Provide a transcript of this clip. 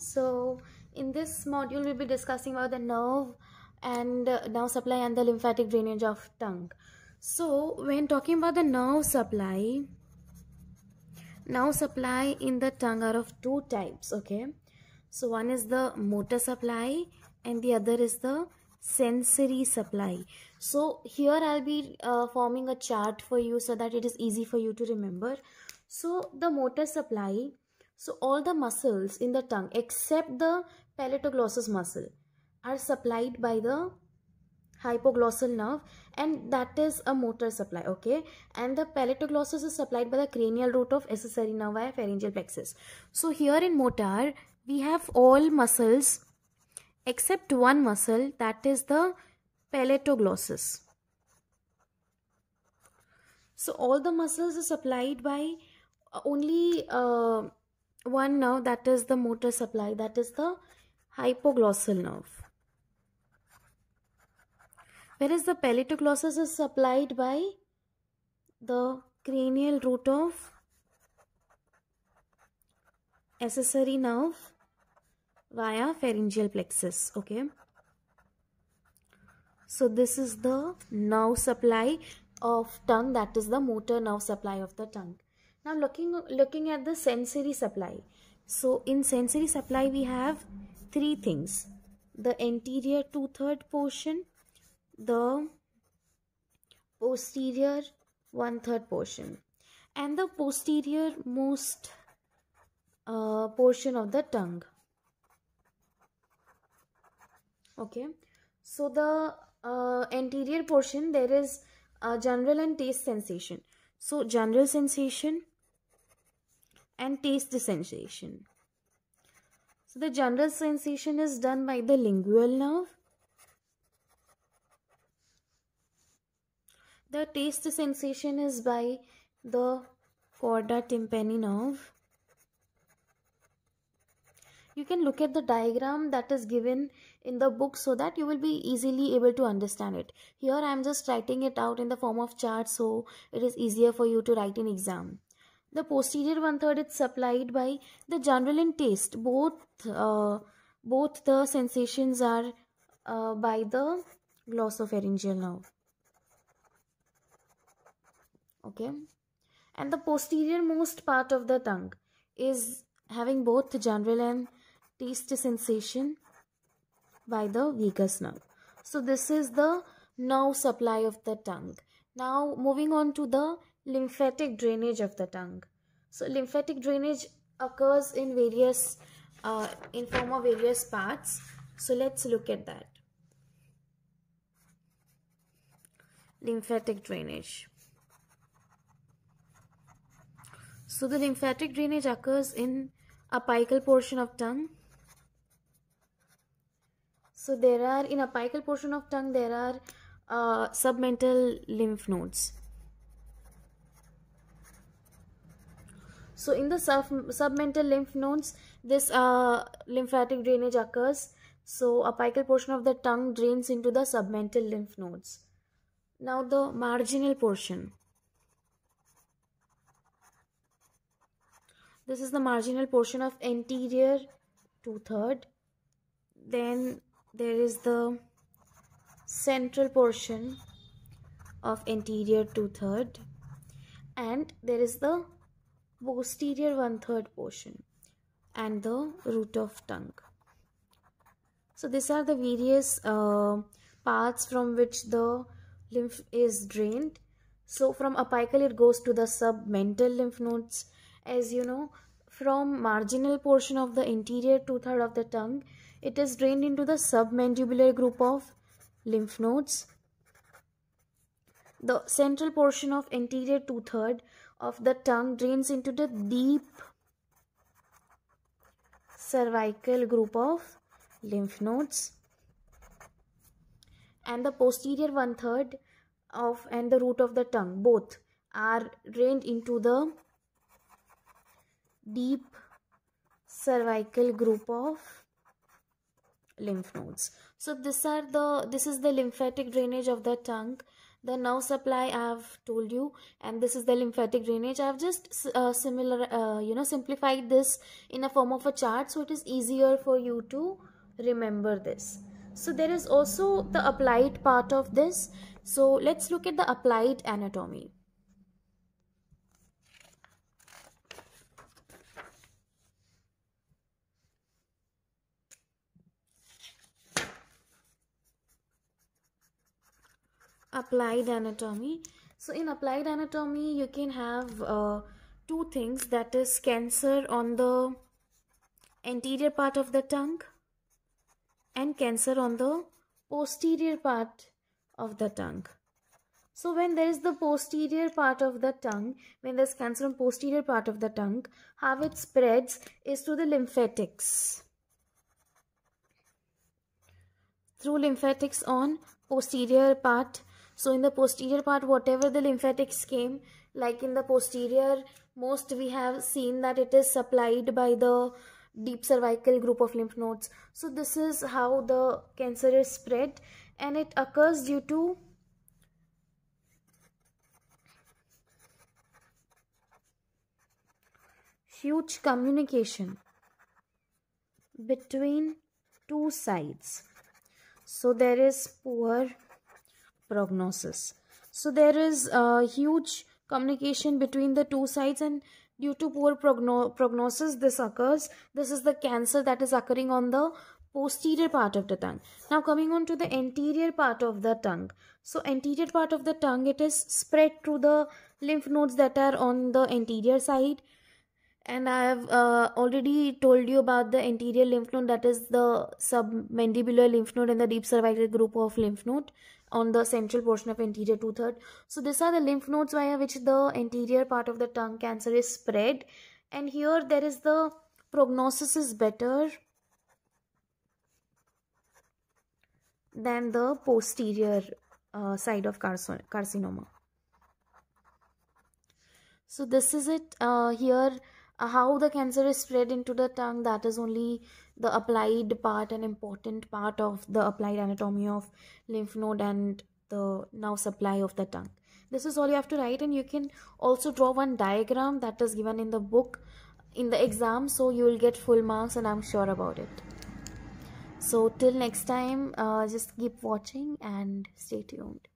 so in this module we'll be discussing about the nerve and uh, nerve supply and the lymphatic drainage of tongue so when talking about the nerve supply nerve supply in the tongue are of two types okay so one is the motor supply and the other is the sensory supply so here i'll be uh, forming a chart for you so that it is easy for you to remember so the motor supply so all the muscles in the tongue except the palatoglossus muscle are supplied by the hypoglossal nerve and that is a motor supply okay and the palatoglossus is supplied by the cranial root of accessory nerve via pharyngeal plexus so here in motor we have all muscles except one muscle that is the palatoglossus so all the muscles are supplied by uh, only uh, one nerve that is the motor supply that is the hypoglossal nerve whereas the palatoglossus is supplied by the cranial root of accessory nerve via pharyngeal plexus okay so this is the nerve supply of tongue that is the motor nerve supply of the tongue now looking, looking at the sensory supply. So in sensory supply we have three things. The anterior two-third portion, the posterior one-third portion and the posterior most uh, portion of the tongue. Okay, so the uh, anterior portion there is a general and taste sensation. So general sensation and taste the sensation. So the general sensation is done by the lingual nerve. The taste sensation is by the corda tympani nerve. You can look at the diagram that is given in the book so that you will be easily able to understand it. Here I am just writing it out in the form of chart so it is easier for you to write in exam. The posterior one third is supplied by the general and taste. Both uh, both the sensations are uh, by the glossopharyngeal nerve. Okay, and the posterior most part of the tongue is having both general and taste sensation by the vagus nerve. So this is the nerve supply of the tongue. Now moving on to the lymphatic drainage of the tongue. So lymphatic drainage occurs in various, uh, in form of various parts. So let's look at that. Lymphatic drainage. So the lymphatic drainage occurs in apical portion of tongue. So there are in apical portion of tongue there are uh, submental lymph nodes. So in the sub submental lymph nodes, this uh, lymphatic drainage occurs. So apical portion of the tongue drains into the submental lymph nodes. Now the marginal portion. This is the marginal portion of anterior two-third. Then there is the central portion of anterior two-third and there is the posterior one third portion and the root of tongue. So these are the various uh, parts from which the lymph is drained. So from apical it goes to the submental lymph nodes. As you know, from marginal portion of the interior two-third of the tongue, it is drained into the submandibular group of lymph nodes. The central portion of anterior two-third of the tongue drains into the deep cervical group of lymph nodes and the posterior one third of and the root of the tongue both are drained into the deep cervical group of lymph nodes so these are the this is the lymphatic drainage of the tongue the nerve supply i've told you and this is the lymphatic drainage i've just uh, similar uh, you know simplified this in a form of a chart so it is easier for you to remember this so there is also the applied part of this so let's look at the applied anatomy applied anatomy so in applied anatomy you can have uh, two things that is cancer on the anterior part of the tongue and cancer on the posterior part of the tongue so when there is the posterior part of the tongue, when there's cancer on posterior part of the tongue, how it spreads is through the lymphatics. Through lymphatics on posterior part so in the posterior part, whatever the lymphatics came, like in the posterior, most we have seen that it is supplied by the deep cervical group of lymph nodes. So this is how the cancer is spread and it occurs due to huge communication between two sides. So there is poor prognosis. So there is a huge communication between the two sides and due to poor progno prognosis this occurs. This is the cancer that is occurring on the posterior part of the tongue. Now coming on to the anterior part of the tongue. So anterior part of the tongue it is spread to the lymph nodes that are on the anterior side and I have uh, already told you about the anterior lymph node that is the submandibular lymph node and the deep cervical group of lymph node on the central portion of anterior two-third. So these are the lymph nodes via which the anterior part of the tongue cancer is spread. And here there is the prognosis is better than the posterior uh, side of carcinoma. So this is it uh, here uh, how the cancer is spread into the tongue that is only the applied part and important part of the applied anatomy of lymph node and the now supply of the tongue this is all you have to write and you can also draw one diagram that is given in the book in the exam so you will get full marks and i'm sure about it so till next time uh, just keep watching and stay tuned